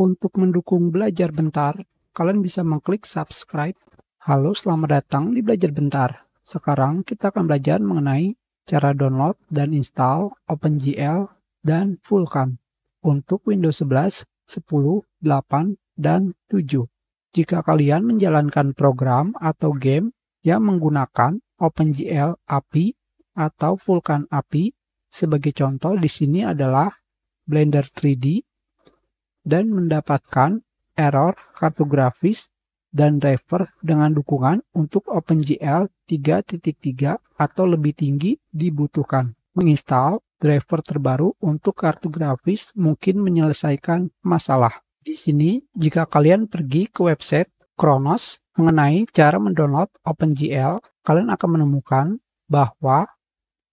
Untuk mendukung belajar bentar, kalian bisa mengklik subscribe. Halo, selamat datang di Belajar Bentar. Sekarang kita akan belajar mengenai cara download dan install OpenGL dan Vulkan untuk Windows 11, 10, 8, dan 7. Jika kalian menjalankan program atau game yang menggunakan OpenGL API atau Vulkan API, sebagai contoh di sini adalah Blender 3D, dan mendapatkan error kartografis dan driver dengan dukungan untuk OpenGL 3.3 atau lebih tinggi dibutuhkan. Menginstal driver terbaru untuk kartografis mungkin menyelesaikan masalah. Di sini, jika kalian pergi ke website Kronos mengenai cara mendownload OpenGL, kalian akan menemukan bahwa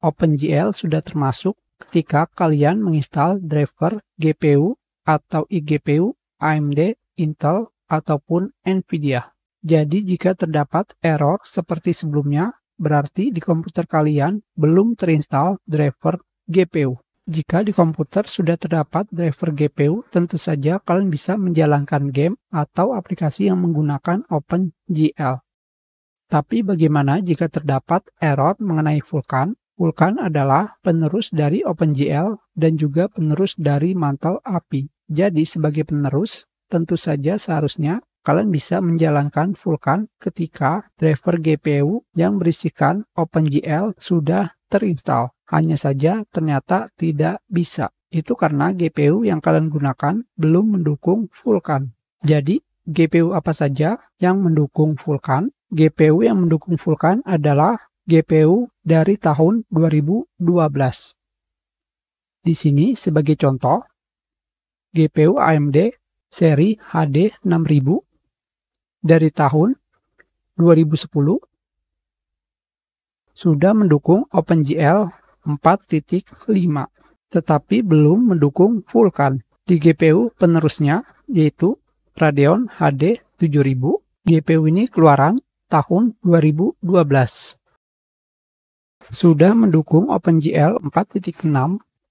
OpenGL sudah termasuk ketika kalian menginstal driver GPU atau iGPU AMD, Intel, ataupun NVIDIA. Jadi jika terdapat error seperti sebelumnya, berarti di komputer kalian belum terinstall driver GPU. Jika di komputer sudah terdapat driver GPU, tentu saja kalian bisa menjalankan game atau aplikasi yang menggunakan OpenGL. Tapi bagaimana jika terdapat error mengenai Vulkan? Vulkan adalah penerus dari OpenGL dan juga penerus dari mantel api. Jadi sebagai penerus, tentu saja seharusnya kalian bisa menjalankan Vulkan ketika driver GPU yang berisikan OpenGL sudah terinstall. Hanya saja ternyata tidak bisa. Itu karena GPU yang kalian gunakan belum mendukung Vulkan. Jadi, GPU apa saja yang mendukung Vulkan? GPU yang mendukung Vulkan adalah GPU dari tahun 2012. Di sini sebagai contoh, GPU AMD seri HD 6000 dari tahun 2010 sudah mendukung OpenGL 4.5 tetapi belum mendukung Vulkan. Di GPU penerusnya yaitu Radeon HD 7000. GPU ini keluaran tahun 2012. Sudah mendukung OpenGL 4.6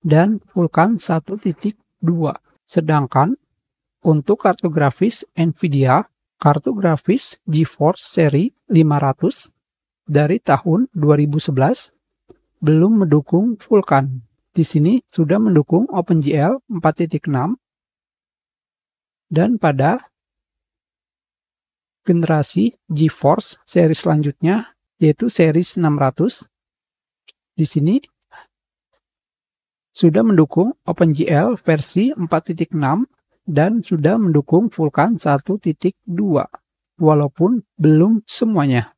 dan Vulkan 1.2 Sedangkan untuk kartu grafis NVIDIA, kartu grafis GeForce seri 500 dari tahun 2011 belum mendukung Vulkan. Di sini sudah mendukung OpenGL 4.6 dan pada generasi GeForce seri selanjutnya yaitu seri 600. Di sini sudah mendukung OpenGL versi 4.6 dan sudah mendukung Vulkan 1.2, walaupun belum semuanya.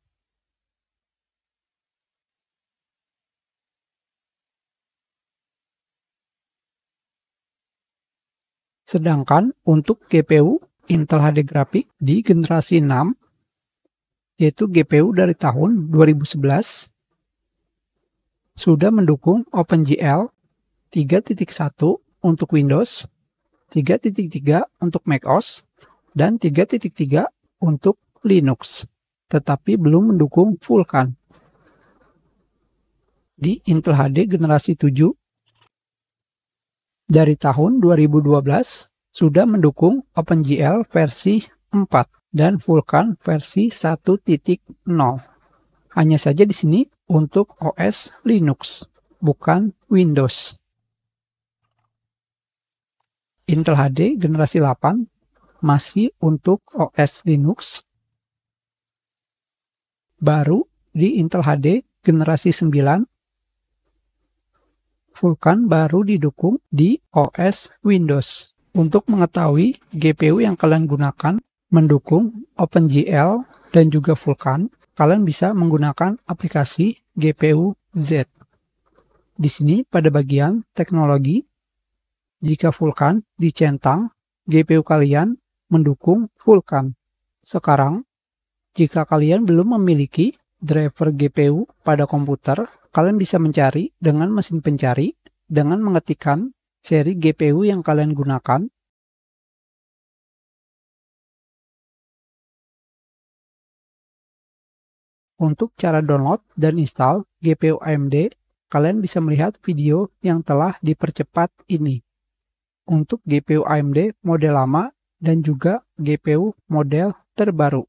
Sedangkan untuk GPU Intel HD Graphic di generasi 6, yaitu GPU dari tahun 2011, sudah mendukung OpenGL 3.1 untuk Windows, 3.3 untuk macOS, dan 3.3 untuk Linux, tetapi belum mendukung Vulkan. Di Intel HD generasi 7 dari tahun 2012 sudah mendukung OpenGL versi 4 dan Vulkan versi 1.0. Hanya saja di sini untuk OS Linux, bukan Windows. Intel HD generasi 8 masih untuk OS Linux baru di Intel HD generasi 9 Vulkan baru didukung di OS Windows. Untuk mengetahui GPU yang kalian gunakan mendukung OpenGL dan juga Vulkan, kalian bisa menggunakan aplikasi GPU Z. Di sini pada bagian teknologi jika Vulkan dicentang, GPU kalian mendukung Vulkan. Sekarang, jika kalian belum memiliki driver GPU pada komputer, kalian bisa mencari dengan mesin pencari dengan mengetikkan seri GPU yang kalian gunakan Untuk cara download dan install GPU AMD, kalian bisa melihat video yang telah dipercepat ini untuk GPU AMD model lama dan juga GPU model terbaru.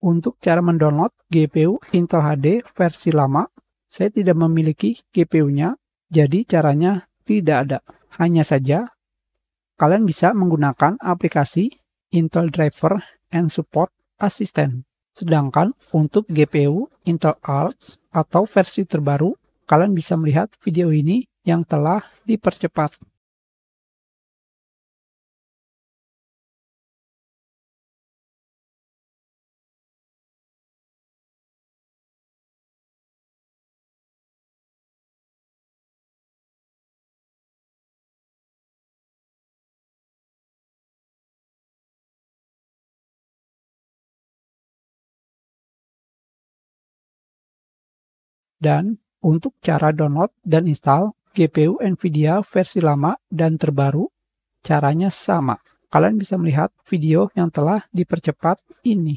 Untuk cara mendownload GPU Intel HD versi lama, saya tidak memiliki GPU-nya, jadi caranya tidak ada. Hanya saja, kalian bisa menggunakan aplikasi Intel Driver and Support Assistant. Sedangkan untuk GPU Intel Arc atau versi terbaru, kalian bisa melihat video ini yang telah dipercepat. Dan untuk cara download dan install GPU NVIDIA versi lama dan terbaru, caranya sama. Kalian bisa melihat video yang telah dipercepat ini.